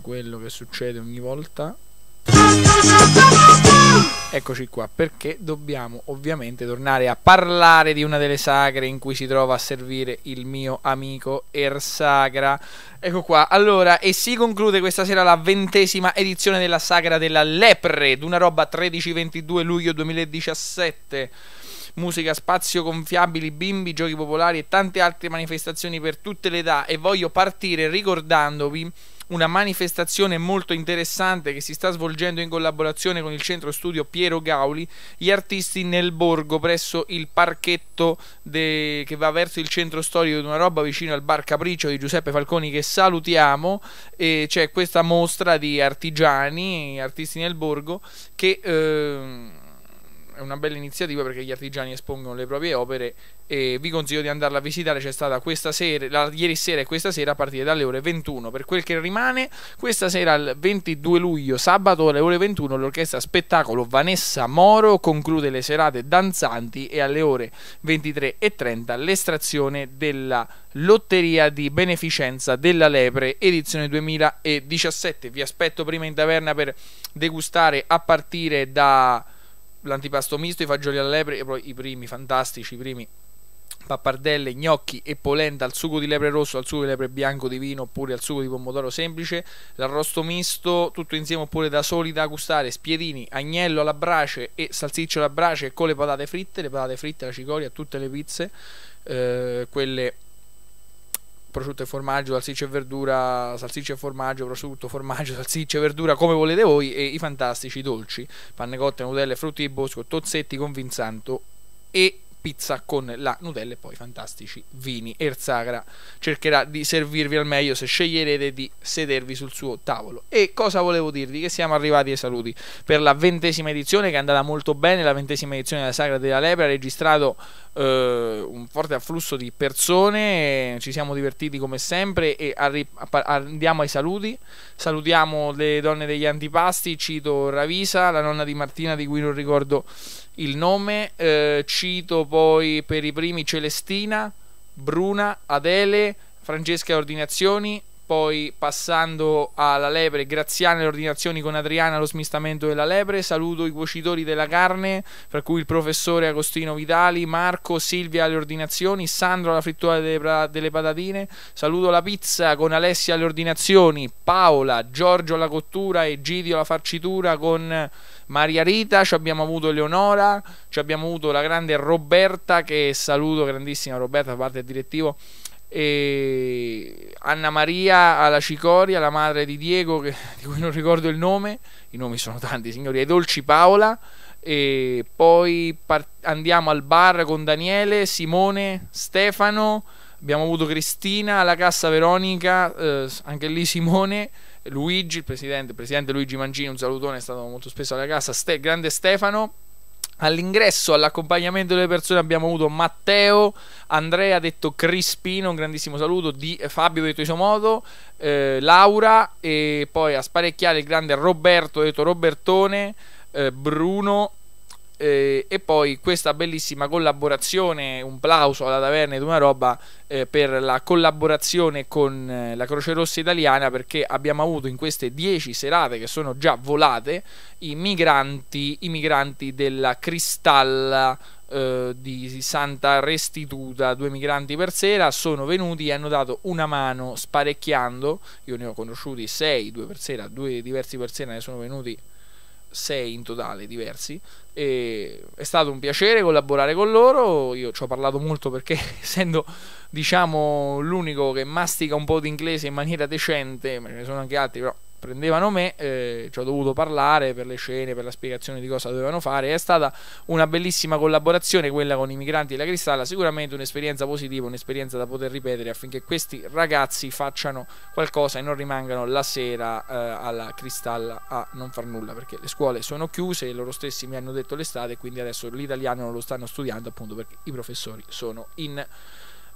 quello che succede ogni volta Eccoci qua, perché dobbiamo ovviamente tornare a parlare di una delle sagre in cui si trova a servire il mio amico Ersagra. Ecco qua, allora, e si conclude questa sera la ventesima edizione della sagra della lepre, d'una roba 13-22 luglio 2017 musica, spazio gonfiabili, bimbi, giochi popolari e tante altre manifestazioni per tutte le età e voglio partire ricordandovi una manifestazione molto interessante che si sta svolgendo in collaborazione con il centro studio Piero Gauli, gli artisti nel borgo presso il parchetto de... che va verso il centro storico di una roba vicino al bar Capriccio di Giuseppe Falconi che salutiamo e c'è questa mostra di artigiani, artisti nel borgo che... Eh è una bella iniziativa perché gli artigiani espongono le proprie opere e vi consiglio di andarla a visitare, c'è stata questa sera, la, ieri sera e questa sera a partire dalle ore 21. Per quel che rimane, questa sera il 22 luglio, sabato alle ore 21, l'orchestra spettacolo Vanessa Moro conclude le serate danzanti e alle ore 23 e 30 l'estrazione della lotteria di beneficenza della lepre edizione 2017. Vi aspetto prima in taverna per degustare a partire da l'antipasto misto, i fagioli alla lepre, e poi i primi, fantastici, i primi pappardelle, gnocchi e polenta al sugo di lepre rosso, al sugo di lepre bianco di vino oppure al sugo di pomodoro semplice, l'arrosto misto tutto insieme oppure da soli da gustare, spiedini, agnello alla brace e salsiccio alla brace con le patate fritte, le patate fritte, la cicoria, tutte le pizze, eh, quelle prosciutto e formaggio, salsiccia e verdura, salsiccia e formaggio, prosciutto, formaggio, salsiccia e verdura, come volete voi, e i fantastici dolci, panne cotte, nutelle, frutti di bosco, tozzetti con vinsanto e pizza con la Nutella e poi fantastici vini. Erzagra cercherà di servirvi al meglio se sceglierete di sedervi sul suo tavolo. E cosa volevo dirvi? Che siamo arrivati ai saluti per la ventesima edizione che è andata molto bene, la ventesima edizione della Sagra della Lepre ha registrato eh, un forte afflusso di persone, ci siamo divertiti come sempre e arri- andiamo ai saluti. Salutiamo le donne degli antipasti, cito Ravisa, la nonna di Martina di cui non ricordo il nome, eh, cito poi per i primi Celestina, Bruna, Adele, Francesca Ordinazioni poi passando alla lepre, Graziano le ordinazioni con Adriana allo smistamento della lepre, saluto i cuocitori della carne, fra cui il professore Agostino Vitali, Marco, Silvia alle ordinazioni, Sandro alla frittura delle, delle patatine, saluto la pizza con Alessia alle ordinazioni, Paola, Giorgio alla cottura e Gidio alla farcitura con Maria Rita, ci abbiamo avuto Eleonora, ci abbiamo avuto la grande Roberta che saluto, grandissima Roberta, da parte del direttivo e Anna Maria alla Cicoria, la madre di Diego, che, di cui non ricordo il nome, i nomi sono tanti signori, ai Dolci Paola, e poi part- andiamo al bar con Daniele, Simone, Stefano, abbiamo avuto Cristina alla Cassa Veronica, eh, anche lì Simone, Luigi, il presidente, il presidente Luigi Mangini, un salutone, è stato molto spesso alla Cassa, Ste- grande Stefano, All'ingresso, all'accompagnamento delle persone abbiamo avuto Matteo, Andrea detto Crispino, un grandissimo saluto, di Fabio detto Isomodo, eh, Laura e poi a sparecchiare il grande Roberto detto Robertone, eh, Bruno eh, e poi questa bellissima collaborazione, un plauso alla taverna ed una roba eh, per la collaborazione con eh, la Croce Rossa Italiana perché abbiamo avuto in queste 10 serate che sono già volate i migranti, i migranti della Cristalla eh, di Santa Restituta, due migranti per sera, sono venuti e hanno dato una mano sparecchiando, io ne ho conosciuti 6, due per sera, due diversi per sera ne sono venuti 6 in totale diversi. E è stato un piacere collaborare con loro. Io ci ho parlato molto perché, essendo diciamo l'unico che mastica un po' di inglese in maniera decente, ma ce ne sono anche altri, però prendevano me, eh, ci ho dovuto parlare per le scene, per la spiegazione di cosa dovevano fare. È stata una bellissima collaborazione quella con i migranti della Cristalla, sicuramente un'esperienza positiva, un'esperienza da poter ripetere affinché questi ragazzi facciano qualcosa e non rimangano la sera eh, alla Cristalla a non far nulla, perché le scuole sono chiuse, e loro stessi mi hanno detto l'estate, quindi adesso l'italiano non lo stanno studiando appunto perché i professori sono in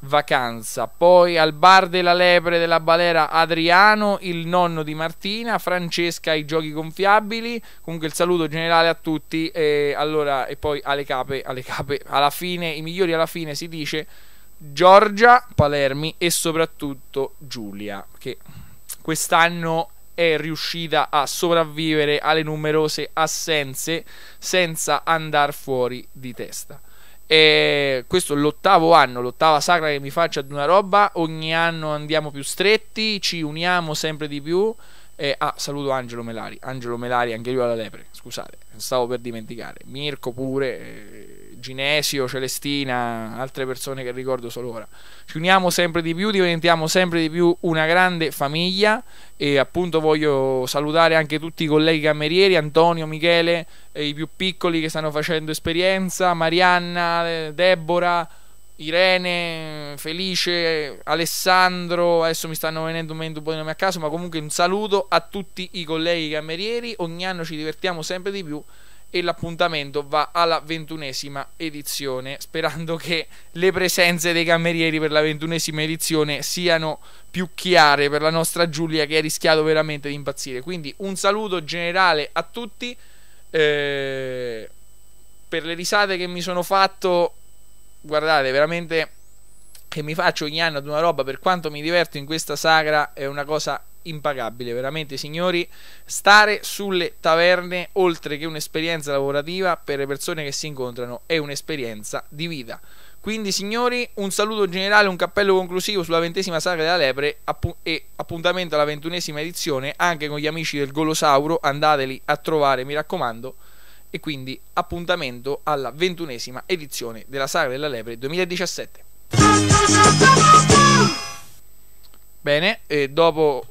Vacanza, poi al bar della lepre della balera Adriano, il nonno di Martina, Francesca i giochi gonfiabili, comunque il saluto generale a tutti e, allora, e poi alle cape, alle cape, alla fine, i migliori alla fine si dice Giorgia, Palermi e soprattutto Giulia, che quest'anno è riuscita a sopravvivere alle numerose assenze senza andare fuori di testa. E questo è l'ottavo anno, l'ottava sacra che mi faccio ad una roba. Ogni anno andiamo più stretti, ci uniamo sempre di più. E, ah, saluto Angelo Melari. Angelo Melari, anche lui alla lepre. Scusate, stavo per dimenticare. Mirko pure. Eh, Ginesio, Celestina, altre persone che ricordo solo ora. Ci uniamo sempre di più, diventiamo sempre di più una grande famiglia e appunto voglio salutare anche tutti i colleghi camerieri, Antonio, Michele, i più piccoli che stanno facendo esperienza, Marianna, Deborah. Irene, Felice, Alessandro, adesso mi stanno venendo un po' di nomi a caso, ma comunque un saluto a tutti i colleghi camerieri, ogni anno ci divertiamo sempre di più e l'appuntamento va alla ventunesima edizione sperando che le presenze dei camerieri per la ventunesima edizione siano più chiare per la nostra Giulia che ha rischiato veramente di impazzire quindi un saluto generale a tutti eh, per le risate che mi sono fatto guardate veramente che mi faccio ogni anno ad una roba per quanto mi diverto in questa sagra è una cosa impagabile, veramente signori, stare sulle taverne oltre che un'esperienza lavorativa per le persone che si incontrano è un'esperienza di vita. Quindi signori, un saluto generale, un cappello conclusivo sulla ventesima saga della lepre appu e appuntamento alla ventunesima edizione anche con gli amici del Golosauro, andateli a trovare, mi raccomando e quindi appuntamento alla ventunesima edizione della Sagra della Lepre 2017. Bene, e dopo